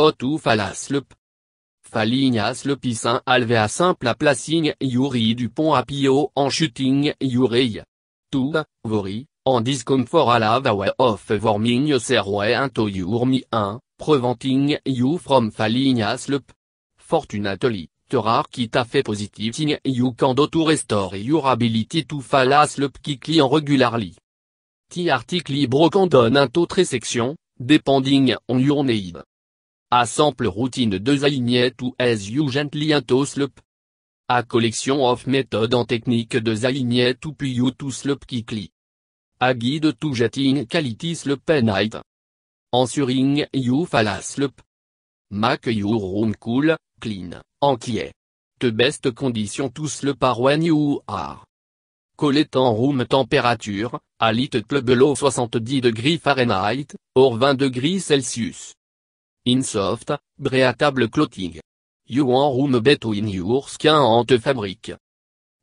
Otu falling asleep, saint alvea simple placing yuri du pont à pio en shooting yuri. To vori, en discomfort à la way of warming serway into mi-un, preventing you from asleep. Fortunately, rare qui t'a fait positive thing you can do to restore your ability to qui quickly en regularly. Ti article broken un taux très section, depending on your need. A sample routine de Zainiet ou as you gently into sleep. A collection of méthode en technique de Zainiet ou puis you to sleep quickly. A guide to jetting quality le at night. Ensuring you fall asleep. Make your room cool, clean, and clear. The best condition to sleep are when you are. en room température, a little below 70 degrees Fahrenheit, or 20 degrees Celsius. Insoft, table Clothing. You want room in your skin and fabric.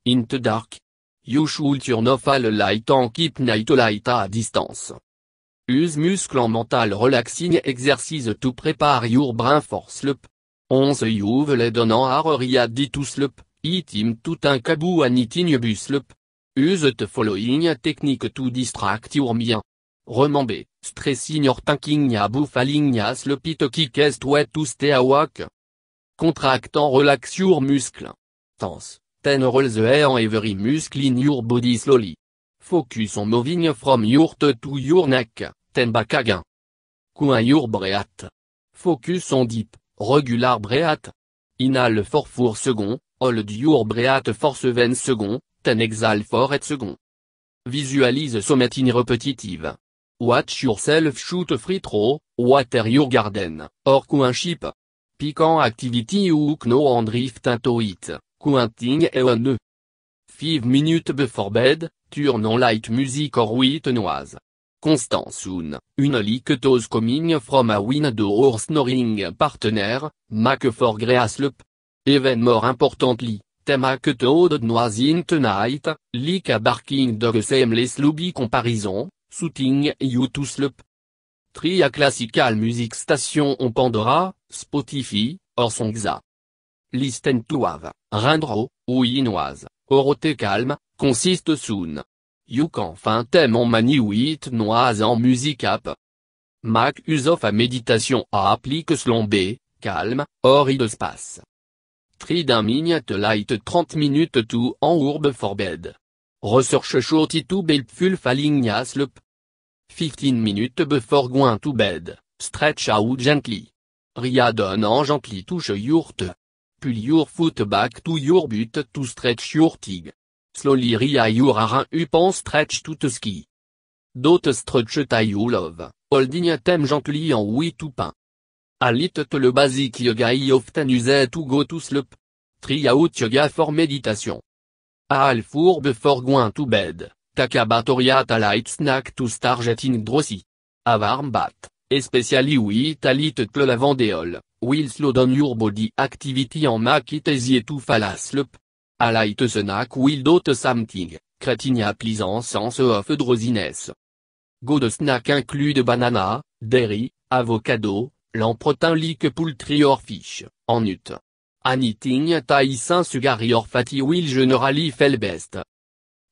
In the dark. You should turn off all light and keep night light à distance. Use muscle mental relaxing exercise to prepare your brain for sleep. Once you've laid an hour dit to sleep, eat him tout un cabou and eat bus sleep. Use the following technique to distract your mind. Remember stressing or thinking about falling a le kick est wet to stay awake. Contractant relax your muscles. Tense, ten roll the air and every muscle in your body slowly. Focus on moving from your to to your neck, ten back again. Coin your breath. Focus on deep, regular breath. Inhale for four seconds, hold your breath for seven seconds, ten exhale for eight seconds. Visualise somatine repetitive. Watch yourself shoot free throw, water your garden, or chip? Piquant activity hook no and drift into it, counting a Five minutes before bed, turn on light music or white noise. Constant soon, une leak coming from a window or snoring partner, make for great sleep. Even more importantly, tema toad noise in tonight, leak a barking dog same seamless lobby comparison, Suting You To Sleep. Tria Classical Music Station on Pandora, Spotify, or Songza. Listen to have, Rindro, ou Inoise, Orote Calme, Consiste Soon. You can find them on Mani noise en music app. Mac use of a méditation à applique selon calme, or de space. d'un minute light 30 minutes tout en urbe for bed. Research shorty to 15 minutes before going to bed, stretch out gently. Ria en gently touche your toe. Pull your foot back to your butt to stretch your tig. Slowly ria your arm up and stretch to the ski. D'autres stretch that you love, holding them gently en oui to pain. A little le basic yoga you often it to go to sleep. Try out yoga for meditation. Al four before going to bed light snack to jetting Drossi. Avarmbat, especially with a little la will slow down your body activity en make it easier to fall asleep. A light snack will dote something, creating a pleasant sense of drosiness. Good snack include banana, dairy, avocado, lamprotin like poultry or fish, en nut. is taïsan sugar or fatty will generally fell best.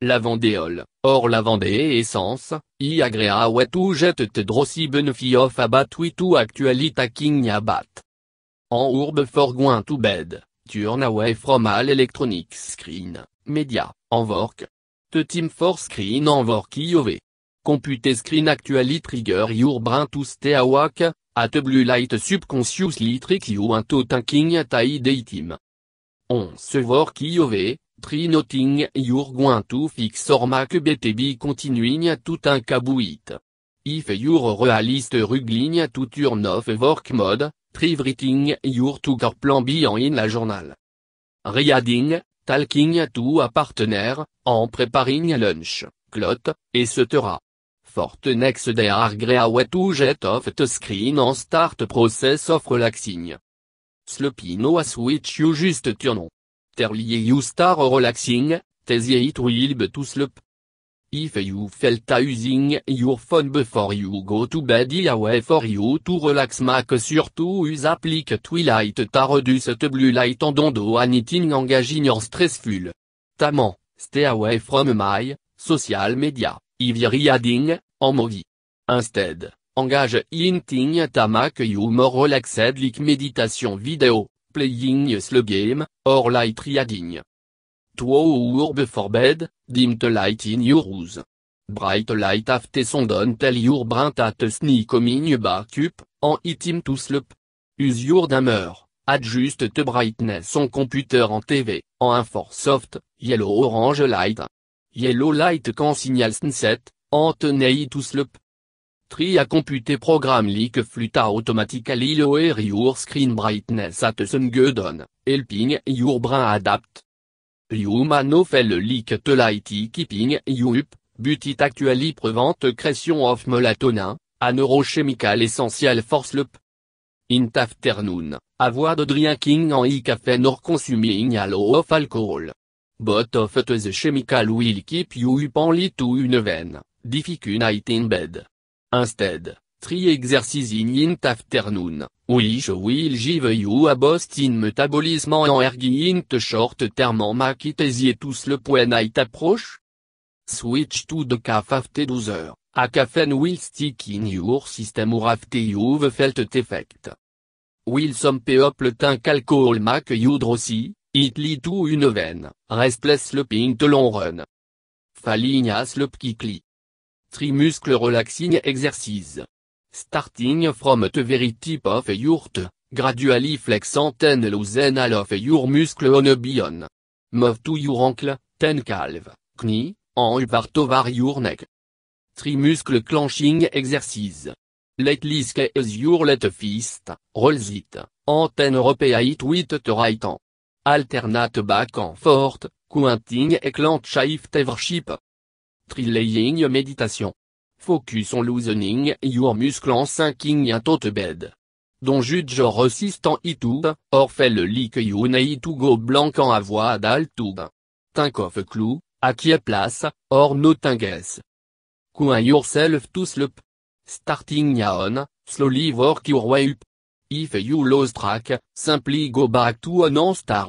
La Vendéole, or la Vendée essence, i agréa ou jette te drossi off abat ou actualita king abat. En urbe forgoin to bed, turn away from all electronic screen, media, en vork. Te team for screen en vork iov. Compute screen actually trigger your brain to stay at blue light subconsciously trick you into thinking at team. On se vork iov, Tri Noting your going to fix or make BTB continuing tout un kabouit. If your realist rugling to turn off work mode, trivriting writing your to plan B in la journal. Reading, talking to a partner, en preparing lunch, clot, etc. Fort next day are ou jet off the screen en start process of relaxing. Sleepy no switch switch you just turn on. Terlier you star relaxing, tes it will be to If you felt using your phone before you go to bed a away for you to relax make surtout use applique twilight ta reduce the blue light and don't anything engaging your stressful. Taman, stay away from my, social media, if reading, en movie. Instead, engage in thing make you more relaxed like meditation video playing slow game, or light reading. urbe for bed, dimte light in your use. Bright light after son don't tell your brain that sneak coming back up, and itim to sleep. Use your dimmer, adjust the brightness on computer en TV, en for soft, yellow orange light. Yellow light quand signal sunset, and to sleep. Tria a programme program Leak Fluta automatically lower your screen brightness at Godon helping your brain adapt. You mano fell leak to light keeping you up, but it actually prevent creation of melatonin, a neurochemical essential for sleep. In the afternoon, avoid drinking and caffeine Nor consuming a of alcohol. But of the chemical will keep you up only to une veine, difficult night in bed. Instead, three exercises in the afternoon, which will give you a boost in metabolism and energy in the short term and make it easier to sleep when it approach. Switch to the cafe after 12 hours, a caffeine will stick in your system or after you've felt effect. Will some people think alcohol make you drowsy, it lead to une veine, restless sleeping to long run. Falling asleep quickly. Three relaxing exercise. Starting from the very tip of your toe, gradually flex and ten loosen all of your muscles on a beyond. Move to your ankle, ten calve, knee, and upper var your neck. Trimuscle clenching exercise. Let lisk as your left fist, rolls it, and ten repeat it with the right hand. Alternate back and forth, counting and clench if Trilaying Meditation. Focus on loosening your muscles and sinking into the bed. Don't judge your it too. or feel leak you need to go blank en avoid altitude. Think of a clue, a est place, or nothing else. Coin yourself to sleep. Starting on, slowly work your way up. If you lose track, simply go back to an star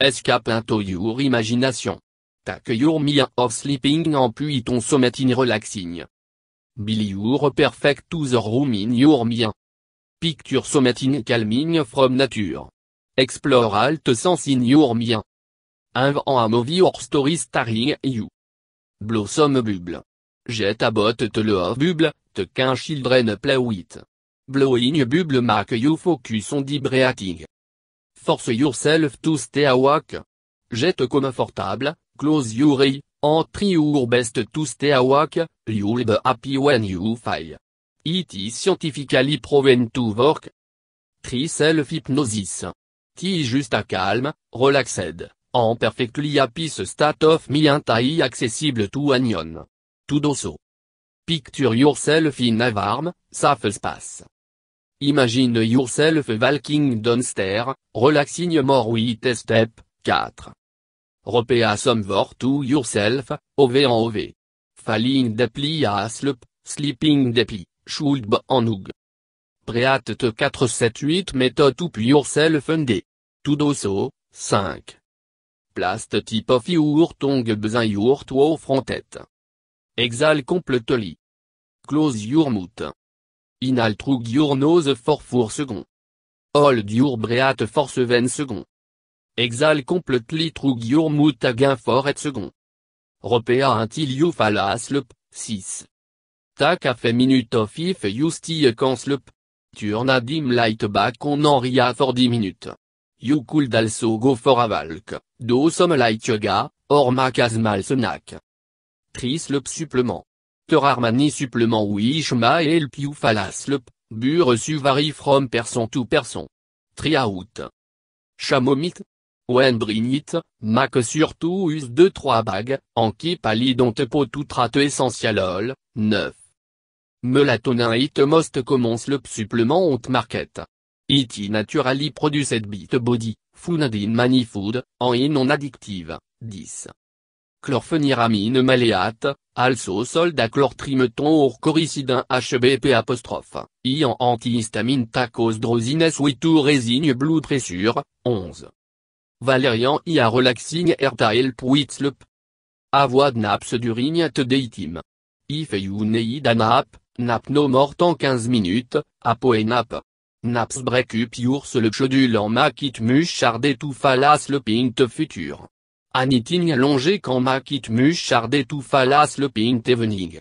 Escape into your imagination. Take your mind of sleeping and ton on in relaxing. Billy your perfect to the room in your mien. Picture somatine calming from nature. Explore alt sense in your mind. Invent a movie or story starring you. Blossom bubble. Jet about the love bubble, te qu'un children play with. Blowing bubble make you focus on deep breathing. Force yourself to stay awake. Jet comfortable, close your eyes, and your best to stay awake, you'll be happy when you fail It e is scientifically proven to work. 3. Self-hypnosis. T just à calm, relaxed, en perfectly happy state of mind I accessible to anyone. To do so. Picture yourself in a warm, safe space. Imagine yourself walking downstairs, relaxing more with step, 4 somme somewhere to yourself, ov en ov. Falling à asleep, sleeping deeply, should be en oug. Preat 478 method to yourself and day. To do 5. Plast type of your tongue besoin your two frontet. Exhale completely. Close your mouth. Inhale through your nose for 4 seconds. Hold your breath for 7 seconds. Exal completely through your mood again for et second. Repea until you fall asleep, 6. Tak a fait minute of if you still can sleep. Turn a dim light back on enria for 10 minutes. You could also go for a walk, do some light yoga, or make a snack. Tris le supplément. Terarmani supplément which may help you fall asleep, bure vary from person to person. Try out. Wendrinit, ma que surtout use 2 trois bagues, en qui pali dont pot tout trate essentialol, 9. Melatonin it most commence le supplement ont market. It naturally produced bit body, food in food, en non addictive, 10. Chlorpheniramine maleate, also solda chlortrimeton or coricidin HBP apostrophe, i en antihistamine tacos drosines ou résine résigne blue pressure, 11. Valerian ia relaxing airtail puit Avoid naps during at daytime. If you need a nap, nap no mort en 15 minutes, apo naps nap. Naps break up your sleep schedule en make it much harder to fall asleep the future. Anything allongé quand make it much harder to fall asleep evening.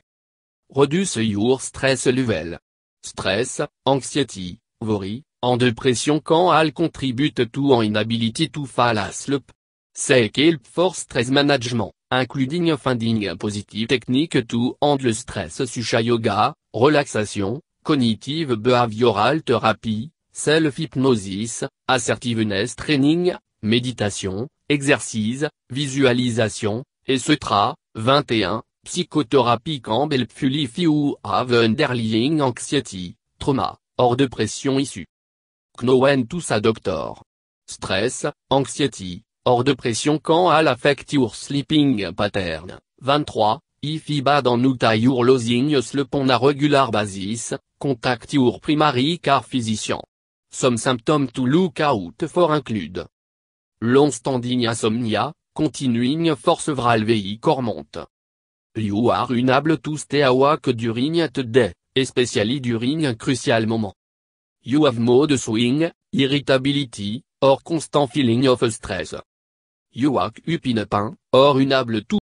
Reduce your stress level. Stress, anxiety, worry, en depression quand elle contribute tout en inability to fall asleep. C'est help force stress management, including finding positive technique to le stress susha yoga, relaxation, cognitive behavioral therapy, self-hypnosis, assertiveness training, méditation, exercice, visualisation, etc. 21. Psychothérapie quand Fully ou have underlying anxiety, trauma, hors de issue. Knowen tous à Stress, anxiety, or pression quand à affect your sleeping pattern. 23. If you bad on outa your losing sleep on a regular basis, contact your primary car physician. Some symptoms to look out for include. Long-standing insomnia, continuing force vral vei cormonte. You are unable to stay awake during the day, especially during crucial moment. You have mode swing, irritability, or constant feeling of stress. You walk up in pain, or unable to